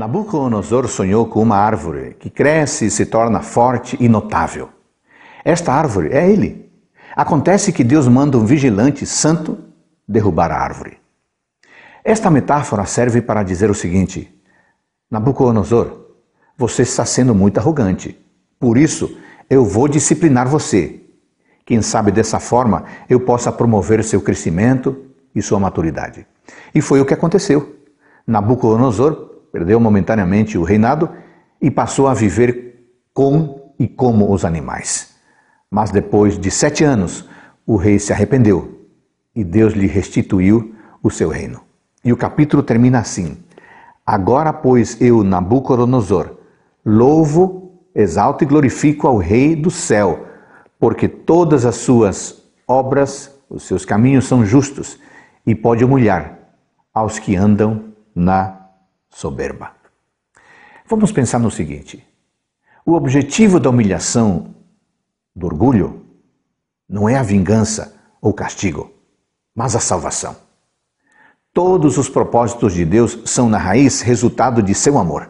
Nabucodonosor sonhou com uma árvore que cresce e se torna forte e notável. Esta árvore é ele. Acontece que Deus manda um vigilante santo derrubar a árvore. Esta metáfora serve para dizer o seguinte: Nabucodonosor, você está sendo muito arrogante. Por isso, eu vou disciplinar você. Quem sabe dessa forma eu possa promover seu crescimento e sua maturidade. E foi o que aconteceu. Nabucodonosor perdeu momentaneamente o reinado e passou a viver com e como os animais. Mas depois de sete anos, o rei se arrependeu e Deus lhe restituiu o seu reino. E o capítulo termina assim: Agora, pois, eu, Nabucodonosor, louvo, exalto e glorifico ao Rei do céu, porque todas as suas obras, os seus caminhos são justos, e pode humilhar aos que andam na soberba. Vamos pensar no seguinte: o objetivo da humilhação, do orgulho, não é a vingança ou castigo, mas a salvação. Todos os propósitos de Deus são, na raiz, resultado de seu amor.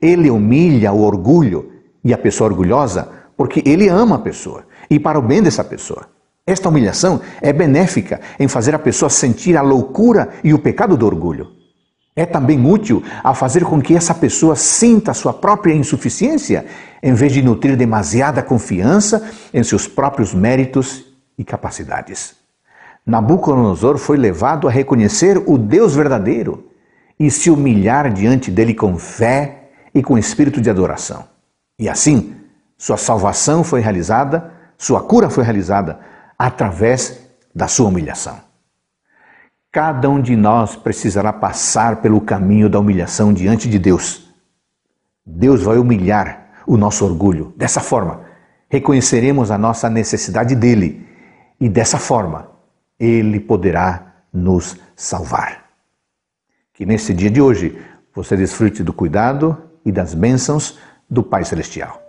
Ele humilha o orgulho e a pessoa orgulhosa porque ele ama a pessoa e para o bem dessa pessoa. Esta humilhação é benéfica em fazer a pessoa sentir a loucura e o pecado do orgulho é também útil a fazer com que essa pessoa sinta sua própria insuficiência, em vez de nutrir demasiada confiança em seus próprios méritos e capacidades. Nabucodonosor foi levado a reconhecer o Deus verdadeiro e se humilhar diante dele com fé e com espírito de adoração. E assim, sua salvação foi realizada, sua cura foi realizada através da sua humilhação. Cada um de nós precisará passar pelo caminho da humilhação diante de Deus. Deus vai humilhar o nosso orgulho. Dessa forma, reconheceremos a nossa necessidade dele e dessa forma, ele poderá nos salvar. Que nesse dia de hoje você desfrute do cuidado e das bênçãos do Pai Celestial.